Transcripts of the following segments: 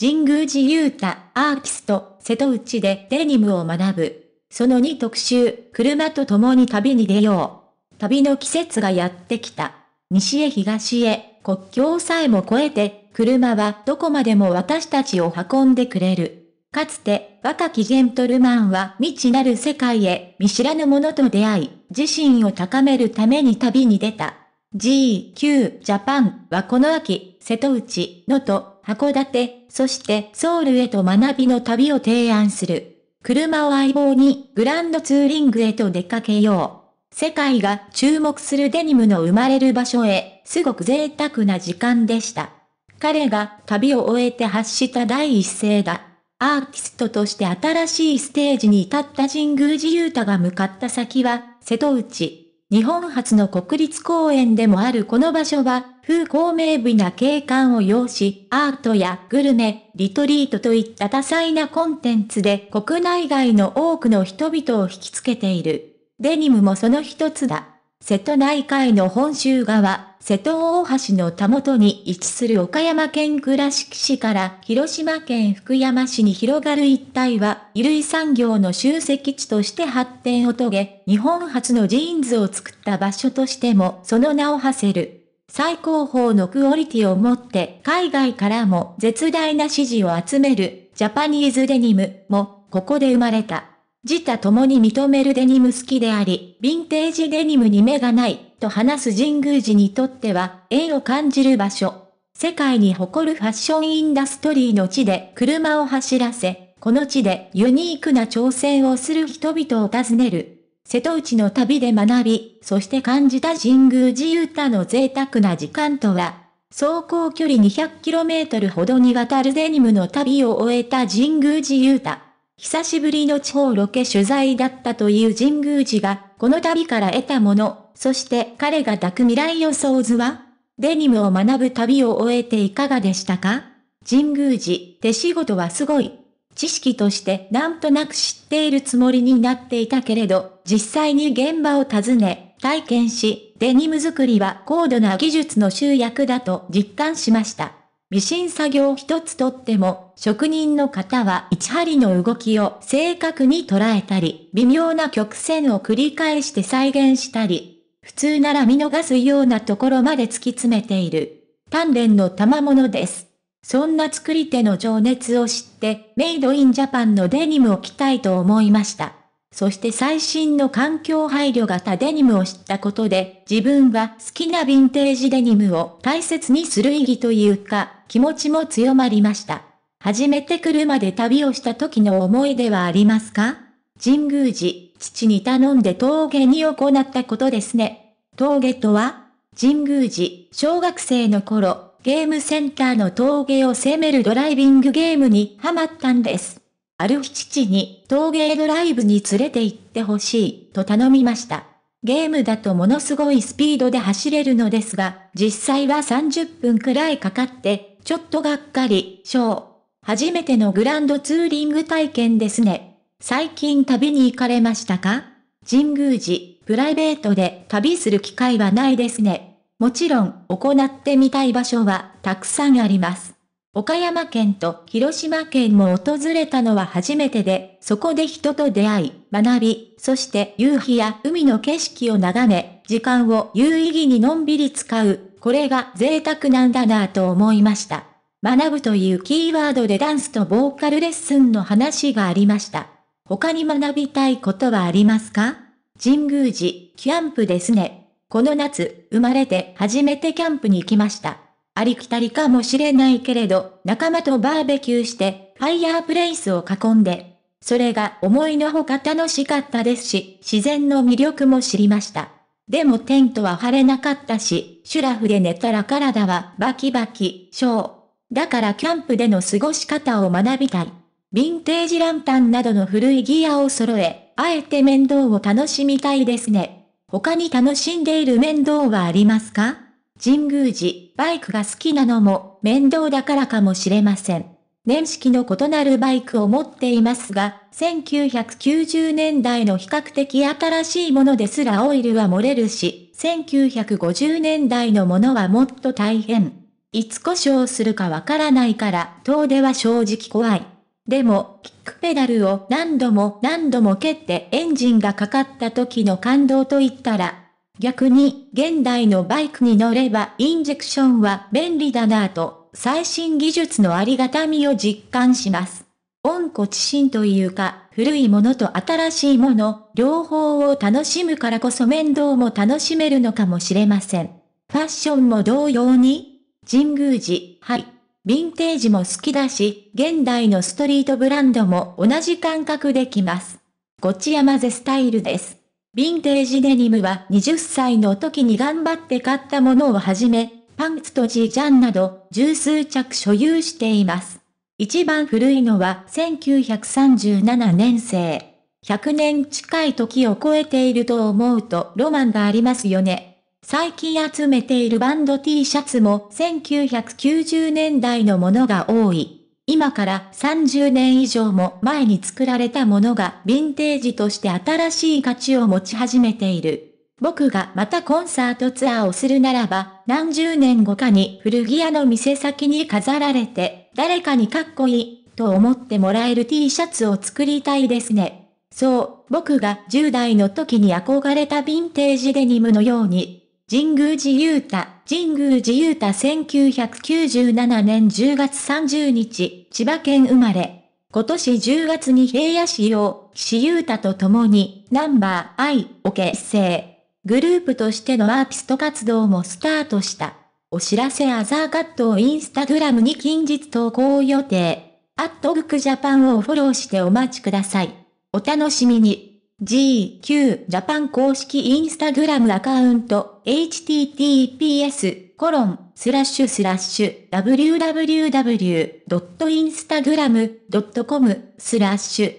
神宮寺勇太、アーティスト、瀬戸内でデニムを学ぶ。その2特集、車と共に旅に出よう。旅の季節がやってきた。西へ東へ、国境さえも越えて、車はどこまでも私たちを運んでくれる。かつて、若きジェントルマンは未知なる世界へ、見知らぬ者と出会い、自身を高めるために旅に出た。GQ ジャパンはこの秋、瀬戸内、能登、函館、そしてソウルへと学びの旅を提案する。車を相棒にグランドツーリングへと出かけよう。世界が注目するデニムの生まれる場所へ、すごく贅沢な時間でした。彼が旅を終えて発した第一声だ。アーティストとして新しいステージに立った神宮寺雄太が向かった先は、瀬戸内。日本初の国立公園でもあるこの場所は、風光明媚な景観を要し、アートやグルメ、リトリートといった多彩なコンテンツで国内外の多くの人々を引きつけている。デニムもその一つだ。瀬戸内海の本州側、瀬戸大橋のたもとに位置する岡山県倉敷市から広島県福山市に広がる一帯は、衣類産業の集積地として発展を遂げ、日本初のジーンズを作った場所としてもその名を馳せる。最高峰のクオリティを持って海外からも絶大な支持を集めるジャパニーズデニムもここで生まれた。自他共に認めるデニム好きであり、ヴィンテージデニムに目がない、と話す神宮寺にとっては、縁を感じる場所。世界に誇るファッションインダストリーの地で車を走らせ、この地でユニークな挑戦をする人々を訪ねる。瀬戸内の旅で学び、そして感じた神宮寺ゆ太の贅沢な時間とは、走行距離 200km ほどにわたるデニムの旅を終えた神宮寺ゆ太。久しぶりの地方ロケ取材だったという神宮寺が、この旅から得たもの、そして彼が抱く未来予想図はデニムを学ぶ旅を終えていかがでしたか神宮寺、手仕事はすごい。知識としてなんとなく知っているつもりになっていたけれど、実際に現場を訪ね、体験し、デニム作りは高度な技術の集約だと実感しました。ミシン作業一つとっても、職人の方は一針の動きを正確に捉えたり、微妙な曲線を繰り返して再現したり、普通なら見逃すようなところまで突き詰めている。鍛錬の賜物です。そんな作り手の情熱を知って、メイドインジャパンのデニムを着たいと思いました。そして最新の環境配慮型デニムを知ったことで、自分は好きなヴィンテージデニムを大切にする意義というか、気持ちも強まりました。初めて車で旅をした時の思い出はありますか神宮寺、父に頼んで峠に行ったことですね。峠とは神宮寺、小学生の頃、ゲームセンターの峠を攻めるドライビングゲームにハマったんです。ある日父に陶芸ドライブに連れて行ってほしいと頼みました。ゲームだとものすごいスピードで走れるのですが、実際は30分くらいかかって、ちょっとがっかり、ショー。初めてのグランドツーリング体験ですね。最近旅に行かれましたか神宮寺、プライベートで旅する機会はないですね。もちろん、行ってみたい場所はたくさんあります。岡山県と広島県も訪れたのは初めてで、そこで人と出会い、学び、そして夕日や海の景色を眺め、時間を有意義にのんびり使う、これが贅沢なんだなぁと思いました。学ぶというキーワードでダンスとボーカルレッスンの話がありました。他に学びたいことはありますか神宮寺、キャンプですね。この夏、生まれて初めてキャンプに行きました。ありきたりかもしれないけれど、仲間とバーベキューして、ファイヤープレイスを囲んで、それが思いのほか楽しかったですし、自然の魅力も知りました。でもテントは晴れなかったし、シュラフで寝たら体はバキバキ、ショー。だからキャンプでの過ごし方を学びたい。ヴィンテージランタンなどの古いギアを揃え、あえて面倒を楽しみたいですね。他に楽しんでいる面倒はありますか神宮寺、バイクが好きなのも面倒だからかもしれません。年式の異なるバイクを持っていますが、1990年代の比較的新しいものですらオイルは漏れるし、1950年代のものはもっと大変。いつ故障するかわからないから、遠出は正直怖い。でも、キックペダルを何度も何度も蹴ってエンジンがかかった時の感動といったら、逆に、現代のバイクに乗ればインジェクションは便利だなぁと、最新技術のありがたみを実感します。温故知新というか、古いものと新しいもの、両方を楽しむからこそ面倒も楽しめるのかもしれません。ファッションも同様に、神宮寺、はい。ヴィンテージも好きだし、現代のストリートブランドも同じ感覚できます。ごちやまぜスタイルです。ヴィンテージデニムは20歳の時に頑張って買ったものをはじめ、パンツとジージャンなど十数着所有しています。一番古いのは1937年生。100年近い時を超えていると思うとロマンがありますよね。最近集めているバンド T シャツも1990年代のものが多い。今から30年以上も前に作られたものがヴィンテージとして新しい価値を持ち始めている。僕がまたコンサートツアーをするならば、何十年後かに古着屋の店先に飾られて、誰かにかっこいい、と思ってもらえる T シャツを作りたいですね。そう、僕が10代の時に憧れたヴィンテージデニムのように、神宮寺勇太、神宮寺勇太1997年10月30日、千葉県生まれ。今年10月に平野市を、岸優太と共に、ナンバー I を結成。グループとしてのアーティスト活動もスタートした。お知らせアザーカットをインスタグラムに近日投稿予定。アットグクジャパンをフォローしてお待ちください。お楽しみに。GQ ジャパン公式インスタグラムアカウント https コロンスラッシュスラッシュ www.instagram.com スラッシュ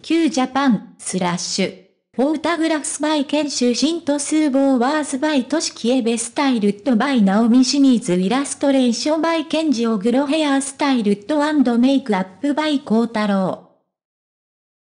GQ ジャパンスラッシュフォータグラフスバイ研修新と数ーワースバイ都市キエベスタイルットバイナオミシーズイラストレーションバイケンジオグロヘアスタイルットメイクアップバイコータロー